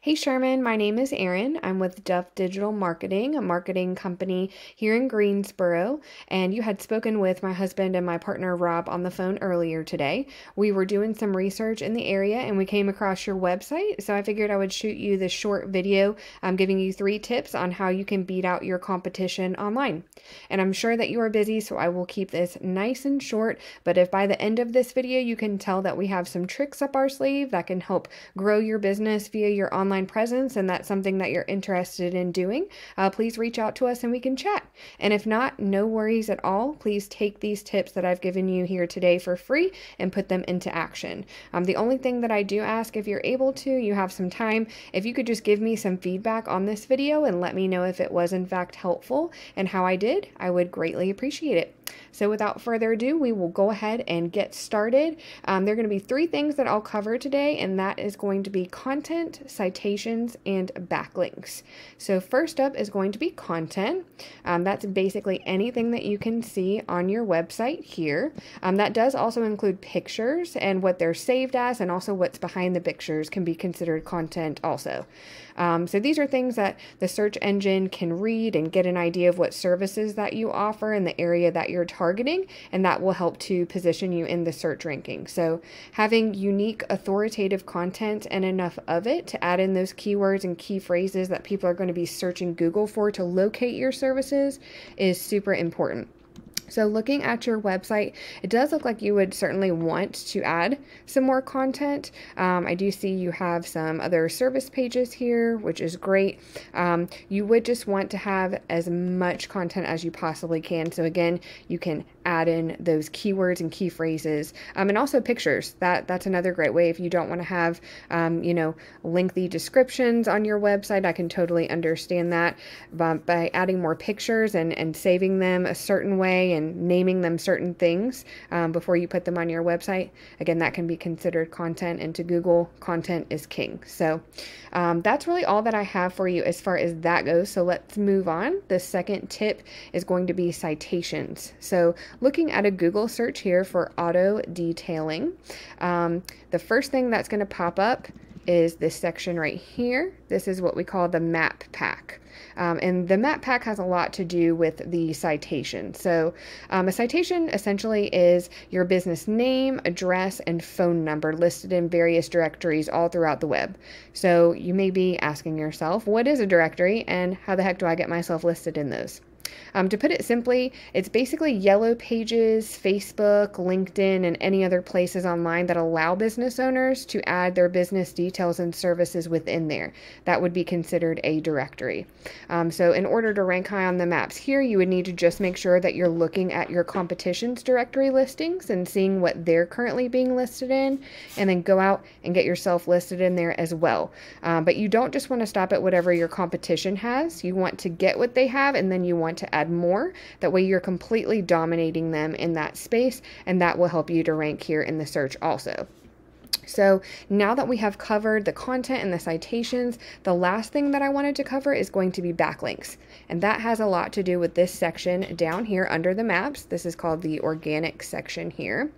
Hey Sherman, my name is Erin. I'm with Duff Digital Marketing, a marketing company here in Greensboro. And you had spoken with my husband and my partner Rob on the phone earlier today. We were doing some research in the area and we came across your website. So I figured I would shoot you this short video. I'm um, giving you three tips on how you can beat out your competition online. And I'm sure that you are busy, so I will keep this nice and short. But if by the end of this video you can tell that we have some tricks up our sleeve that can help grow your business via your online online presence and that's something that you're interested in doing, uh, please reach out to us and we can chat. And if not, no worries at all. Please take these tips that I've given you here today for free and put them into action. Um, the only thing that I do ask, if you're able to, you have some time, if you could just give me some feedback on this video and let me know if it was in fact helpful and how I did, I would greatly appreciate it. So without further ado, we will go ahead and get started. Um, there are going to be three things that I'll cover today, and that is going to be content, citations, and backlinks. So first up is going to be content. Um, that's basically anything that you can see on your website here. Um, that does also include pictures and what they're saved as, and also what's behind the pictures can be considered content also. Um, so these are things that the search engine can read and get an idea of what services that you offer and the area that you're you're targeting, and that will help to position you in the search ranking. So, having unique, authoritative content and enough of it to add in those keywords and key phrases that people are going to be searching Google for to locate your services is super important. So looking at your website, it does look like you would certainly want to add some more content. Um, I do see you have some other service pages here, which is great. Um, you would just want to have as much content as you possibly can. So again, you can add in those keywords and key phrases um, and also pictures. That That's another great way if you don't want to have, um, you know, lengthy descriptions on your website. I can totally understand that but by adding more pictures and, and saving them a certain way and naming them certain things um, before you put them on your website. Again, that can be considered content, and to Google, content is king. So um, that's really all that I have for you as far as that goes. So let's move on. The second tip is going to be citations. So looking at a Google search here for auto detailing, um, the first thing that's going to pop up is this section right here. This is what we call the map pack. Um, and the map pack has a lot to do with the citation. So um, a citation essentially is your business name, address, and phone number listed in various directories all throughout the web. So you may be asking yourself, what is a directory and how the heck do I get myself listed in those? Um, to put it simply, it's basically Yellow Pages, Facebook, LinkedIn, and any other places online that allow business owners to add their business details and services within there. That would be considered a directory. Um, so, in order to rank high on the maps here, you would need to just make sure that you're looking at your competition's directory listings and seeing what they're currently being listed in, and then go out and get yourself listed in there as well. Um, but you don't just want to stop at whatever your competition has, you want to get what they have, and then you want to add more. That way you're completely dominating them in that space and that will help you to rank here in the search also. So now that we have covered the content and the citations, the last thing that I wanted to cover is going to be backlinks. And that has a lot to do with this section down here under the maps. This is called the organic section here.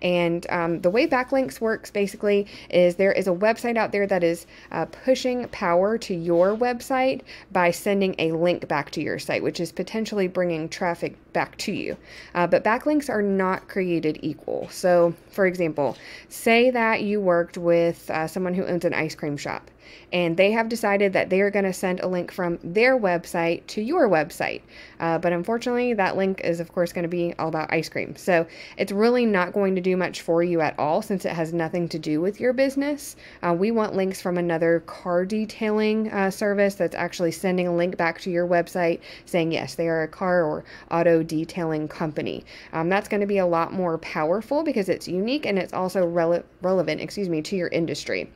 And um, the way backlinks works basically is there is a website out there that is uh, pushing power to your website by sending a link back to your site, which is potentially bringing traffic back to you. Uh, but backlinks are not created equal. So, for example, say that you worked with uh, someone who owns an ice cream shop and they have decided that they are going to send a link from their website to your website. Uh, but unfortunately, that link is, of course, going to be all about ice cream. So it's really not going to do much for you at all since it has nothing to do with your business. Uh, we want links from another car detailing uh, service that's actually sending a link back to your website saying, yes, they are a car or auto detailing company. Um, that's going to be a lot more powerful because it's unique and it's also rele relevant, excuse me, to your industry.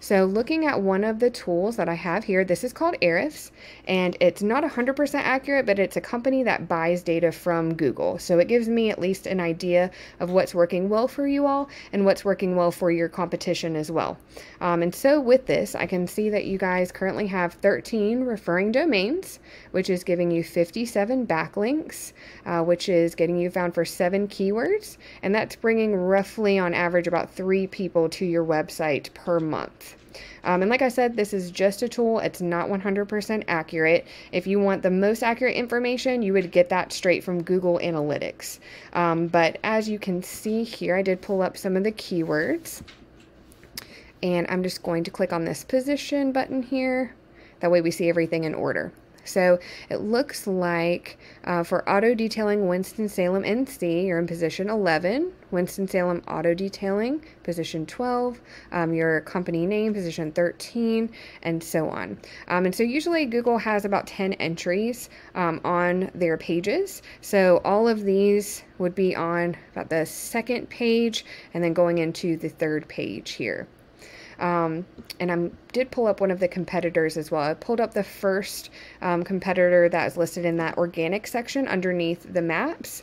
So looking at one of the tools that I have here, this is called Arifs, and it's not 100% accurate, but it's a company that buys data from Google. So it gives me at least an idea of what's working well for you all and what's working well for your competition as well. Um, and so with this, I can see that you guys currently have 13 referring domains, which is giving you 57 backlinks, uh, which is getting you found for seven keywords. And that's bringing roughly on average about three people to your website per month month. Um, and like I said, this is just a tool. It's not 100% accurate. If you want the most accurate information, you would get that straight from Google Analytics. Um, but as you can see here, I did pull up some of the keywords. And I'm just going to click on this position button here. That way we see everything in order. So it looks like uh, for auto detailing Winston-Salem NC, you're in position 11, Winston-Salem auto detailing, position 12, um, your company name, position 13, and so on. Um, and so usually Google has about 10 entries um, on their pages. So all of these would be on about the second page and then going into the third page here. Um, and I did pull up one of the competitors as well. I pulled up the first um, competitor that is listed in that organic section underneath the maps.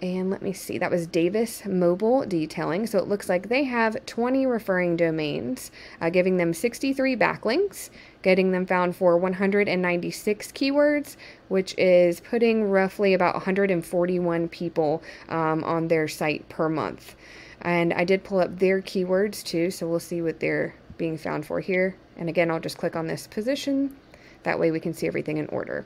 And let me see, that was Davis Mobile Detailing. So it looks like they have 20 referring domains, uh, giving them 63 backlinks, getting them found for 196 keywords, which is putting roughly about 141 people um, on their site per month. And I did pull up their keywords too, so we'll see what they're being found for here. And again, I'll just click on this position. That way we can see everything in order.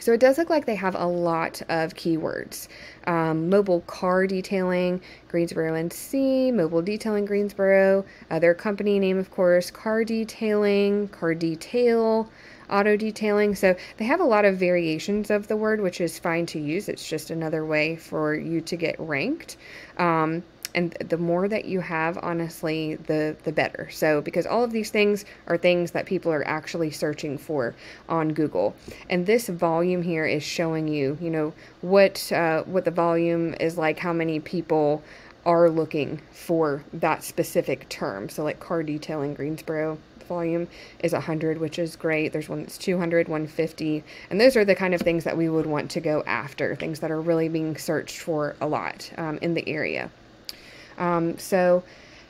So it does look like they have a lot of keywords. Um, mobile car detailing, Greensboro NC, mobile detailing Greensboro, uh, their company name, of course, car detailing, car detail, auto detailing. So they have a lot of variations of the word, which is fine to use. It's just another way for you to get ranked. Um, and the more that you have honestly the the better so because all of these things are things that people are actually searching for on google and this volume here is showing you you know what uh, what the volume is like how many people are looking for that specific term so like car detailing greensboro volume is 100 which is great there's one that's 200 150 and those are the kind of things that we would want to go after things that are really being searched for a lot um, in the area um, so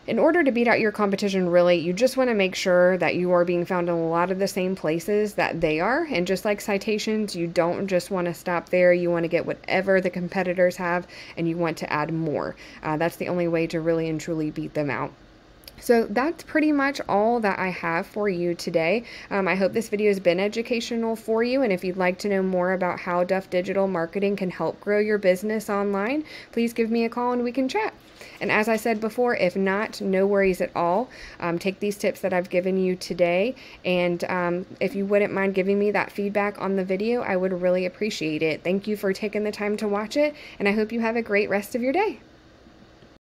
in order to beat out your competition, really, you just want to make sure that you are being found in a lot of the same places that they are. And just like citations, you don't just want to stop there. You want to get whatever the competitors have and you want to add more. Uh, that's the only way to really and truly beat them out. So that's pretty much all that I have for you today. Um, I hope this video has been educational for you. And if you'd like to know more about how Duff Digital Marketing can help grow your business online, please give me a call and we can chat. And as I said before, if not, no worries at all. Um, take these tips that I've given you today. And um, if you wouldn't mind giving me that feedback on the video, I would really appreciate it. Thank you for taking the time to watch it. And I hope you have a great rest of your day.